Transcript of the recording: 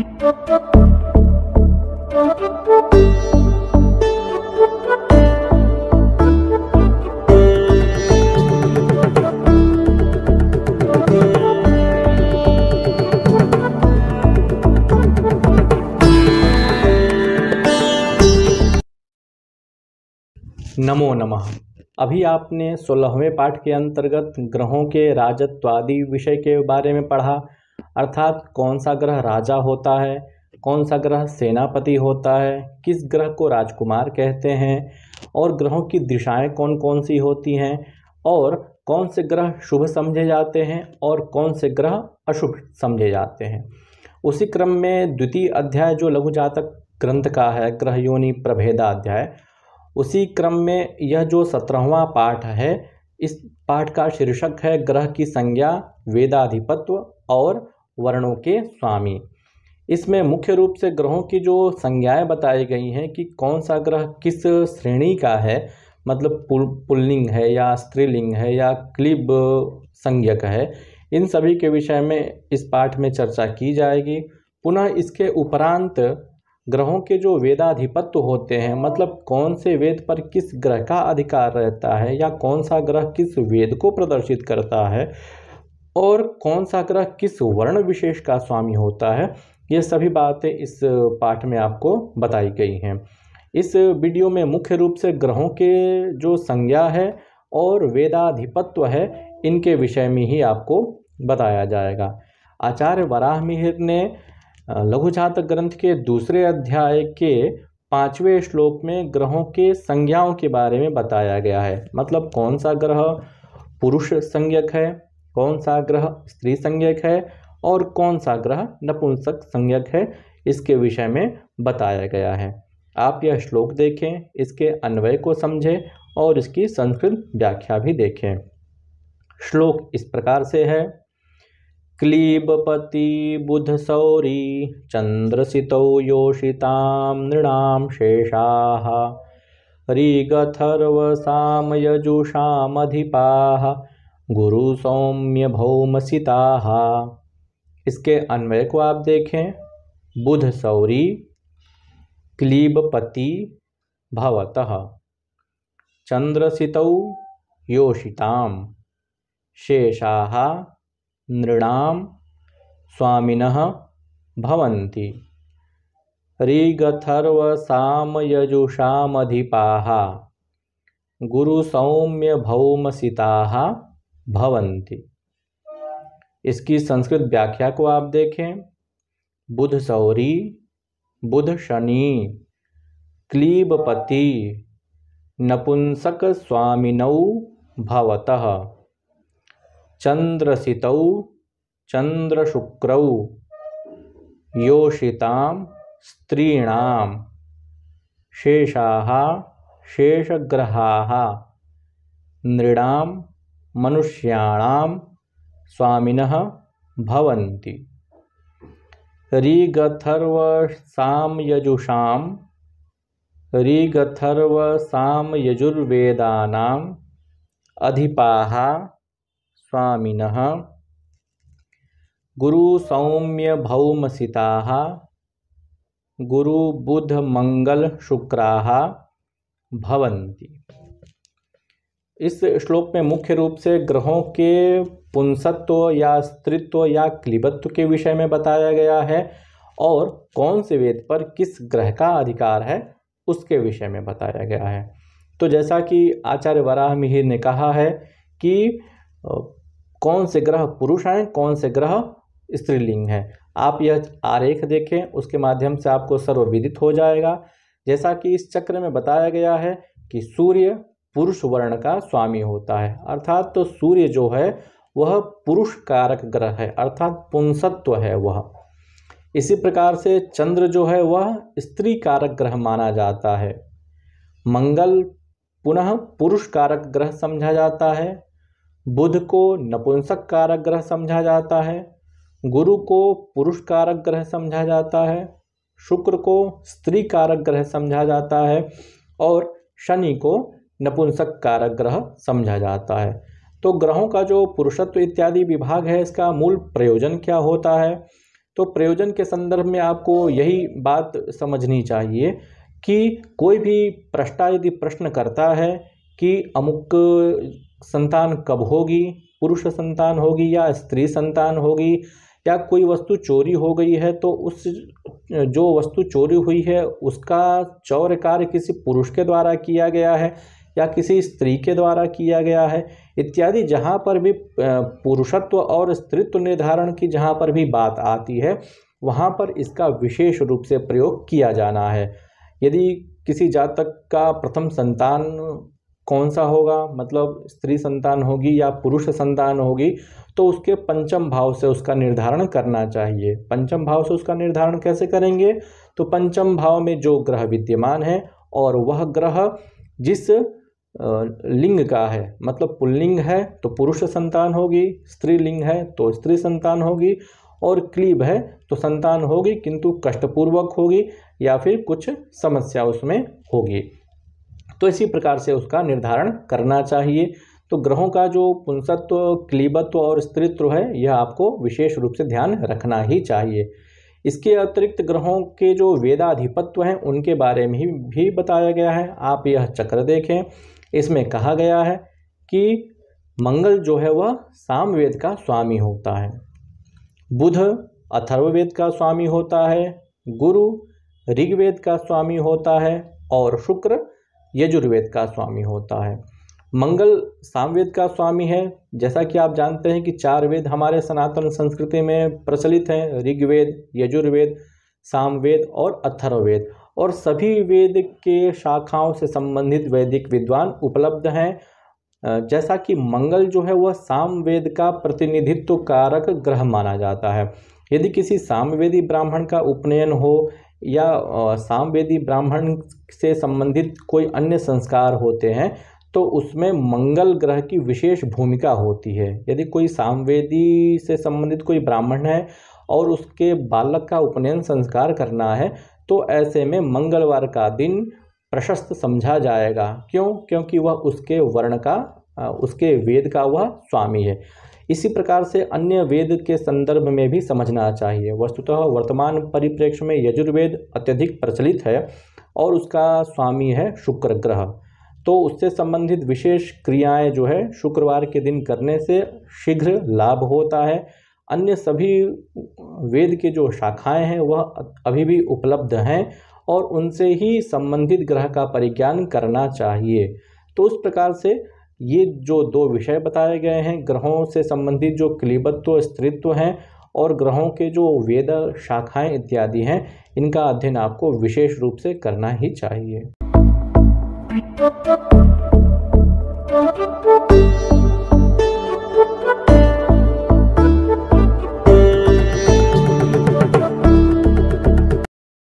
नमो नमः अभी आपने सोलहवें पाठ के अंतर्गत ग्रहों के राजत्वादि विषय के बारे में पढ़ा अर्थात कौन सा ग्रह राजा होता है कौन सा ग्रह सेनापति होता है किस ग्रह को राजकुमार कहते हैं और ग्रहों की दिशाएं कौन कौन सी होती हैं और कौन से ग्रह शुभ समझे जाते हैं और कौन से ग्रह अशुभ समझे जाते हैं उसी क्रम में द्वितीय अध्याय जो लघु जातक ग्रंथ का है ग्रह योनि प्रभेदा अध्याय उसी क्रम में यह जो सत्रहवा पाठ है इस पाठ का शीर्षक है ग्रह की संज्ञा वेदाधिपत्व और वर्णों के स्वामी इसमें मुख्य रूप से ग्रहों की जो संज्ञाएं बताई गई हैं कि कौन सा ग्रह किस श्रेणी का है मतलब पुल पुल्लिंग है या स्त्रीलिंग है या क्लिब संज्ञक है इन सभी के विषय में इस पाठ में चर्चा की जाएगी पुनः इसके उपरांत ग्रहों के जो वेदाधिपत्य होते हैं मतलब कौन से वेद पर किस ग्रह का अधिकार रहता है या कौन सा ग्रह किस वेद को प्रदर्शित करता है और कौन सा ग्रह किस वर्ण विशेष का स्वामी होता है ये सभी बातें इस पाठ में आपको बताई गई हैं इस वीडियो में मुख्य रूप से ग्रहों के जो संज्ञा है और वेदाधिपत्व है इनके विषय में ही आपको बताया जाएगा आचार्य वराह मिहिर ने लघु जातक ग्रंथ के दूसरे अध्याय के पांचवें श्लोक में ग्रहों के संज्ञाओं के बारे में बताया गया है मतलब कौन सा ग्रह पुरुष संज्ञक है कौन सा ग्रह स्त्री संज्ञक है और कौन सा ग्रह नपुंसक संज्ञक है इसके विषय में बताया गया है आप यह श्लोक देखें इसके अन्वय को समझें और इसकी संस्कृत व्याख्या भी देखें श्लोक इस प्रकार से है क्लीबपति बुध सौरी चंद्रसितौ योषिताम नृणाम शेषाः ऋगथर्वसामयजुषामधिपाः गुरु सौम्य भौमसिताः इसके अन्वय को आप देखें बुध सौरी क्लीबपति भवतः चंद्रसितौ योषिताम शेषाः नृणाम स्वामीन भवन्ति भौम गुरुसौम्यभौमसिताः भवंती इसकी संस्कृत व्याख्या को आप देखें बुध सौरी बुध शनि क्लीबपति नपुंसक स्वामिनौ भवत चंद्रसितौ चंद्रशुक्रौ योषिता स्त्रीणां शेषा शेषग्रहा नृणाम मनुष्याणाम स्वामिन भवन्ति ऋगथर्वसाम यजुषाम ऋगथर्वसाम यजुर्वेदानाम अधिपाः स्वामिनः गुरुसौम्यभौमसिताः गुरुबुधमङ्गलशुक्राः भवन्ति इस श्लोक में मुख्य रूप से ग्रहों के पुंसत्व या स्त्रित्व या क्लिबत्व के विषय में बताया गया है और कौन से वेद पर किस ग्रह का अधिकार है उसके विषय में बताया गया है तो जैसा कि आचार्य वराह मिहिर ने कहा है कि कौन से ग्रह पुरुष हैं कौन से ग्रह स्त्रीलिंग हैं आप यह आरेख देखें उसके माध्यम से आपको सर्वविदित हो जाएगा जैसा कि इस चक्र में बताया गया है कि सूर्य पुरुष वर्ण का स्वामी होता है अर्थात तो सूर्य जो है वह पुरुष कारक ग्रह है अर्थात पुंसत्व है वह इसी प्रकार से चंद्र जो है वह स्त्री कारक ग्रह माना जाता है मंगल पुनः पुरुष कारक ग्रह समझा जाता है बुध को नपुंसक कारक ग्रह समझा जाता है गुरु को पुरुष कारक ग्रह समझा जाता है शुक्र को स्त्री कारक ग्रह समझा जाता है और शनि को नपुंसक कारक ग्रह समझा जाता है तो ग्रहों का जो पुरुषत्व इत्यादि विभाग है इसका मूल प्रयोजन क्या होता है तो प्रयोजन के संदर्भ में आपको यही बात समझनी चाहिए कि कोई भी प्रष्टा यदि प्रश्न करता है कि अमुक संतान कब होगी पुरुष संतान होगी या स्त्री संतान होगी या कोई वस्तु चोरी हो गई है तो उस जो वस्तु चोरी हुई है उसका चौर कार्य किसी पुरुष के द्वारा किया गया है या किसी स्त्री के द्वारा किया गया है इत्यादि जहाँ पर भी पुरुषत्व और स्त्रीत्व निर्धारण की जहाँ पर भी बात आती है वहाँ पर इसका विशेष रूप से प्रयोग किया जाना है यदि किसी जातक का प्रथम संतान कौन सा होगा मतलब स्त्री संतान होगी या पुरुष संतान होगी तो उसके पंचम भाव से उसका निर्धारण करना चाहिए पंचम भाव से उसका निर्धारण कैसे करेंगे तो पंचम भाव में जो ग्रह विद्यमान है और वह ग्रह जिस लिंग का है मतलब पुल्लिंग है तो पुरुष संतान होगी स्त्रीलिंग है तो स्त्री संतान होगी और क्लीब है तो संतान होगी किंतु कष्टपूर्वक होगी या फिर कुछ समस्या उसमें होगी तो इसी प्रकार से उसका निर्धारण करना चाहिए तो ग्रहों का जो पुंसत्व क्लीबत्व और स्त्रीत्व है यह आपको विशेष रूप से ध्यान रखना ही चाहिए इसके अतिरिक्त ग्रहों के जो वेदाधिपत्व हैं उनके बारे में भी बताया गया है आप यह चक्र देखें इसमें कहा गया है कि मंगल जो है वह सामवेद का स्वामी होता है बुध अथर्ववेद का स्वामी होता है गुरु ऋग्वेद का स्वामी होता है और शुक्र यजुर्वेद का स्वामी होता है मंगल सामवेद का स्वामी है जैसा कि आप जानते हैं कि चार वेद हमारे सनातन संस्कृति में प्रचलित हैं ऋग्वेद यजुर्वेद सामवेद और अथर्ववेद और सभी वेद के शाखाओं से संबंधित वैदिक विद्वान उपलब्ध हैं जैसा कि मंगल जो है वह सामवेद का प्रतिनिधित्व कारक ग्रह माना जाता है यदि किसी सामवेदी ब्राह्मण का उपनयन हो या सामवेदी ब्राह्मण से संबंधित कोई अन्य संस्कार होते हैं तो उसमें मंगल ग्रह की विशेष भूमिका होती है यदि कोई सामवेदी से संबंधित कोई ब्राह्मण है और उसके बालक का उपनयन संस्कार करना है तो ऐसे में मंगलवार का दिन प्रशस्त समझा जाएगा क्यों क्योंकि वह उसके वर्ण का उसके वेद का वह स्वामी है इसी प्रकार से अन्य वेद के संदर्भ में भी समझना चाहिए वस्तुतः वर्तमान परिप्रेक्ष्य में यजुर्वेद अत्यधिक प्रचलित है और उसका स्वामी है शुक्र ग्रह तो उससे संबंधित विशेष क्रियाएं जो है शुक्रवार के दिन करने से शीघ्र लाभ होता है अन्य सभी वेद के जो शाखाएं हैं वह अभी भी उपलब्ध हैं और उनसे ही संबंधित ग्रह का परिज्ञान करना चाहिए तो उस प्रकार से ये जो दो विषय बताए गए हैं ग्रहों से संबंधित जो क्लीबत्व स्त्रीत्व हैं और ग्रहों के जो वेद शाखाएं इत्यादि हैं इनका अध्ययन आपको विशेष रूप से करना ही चाहिए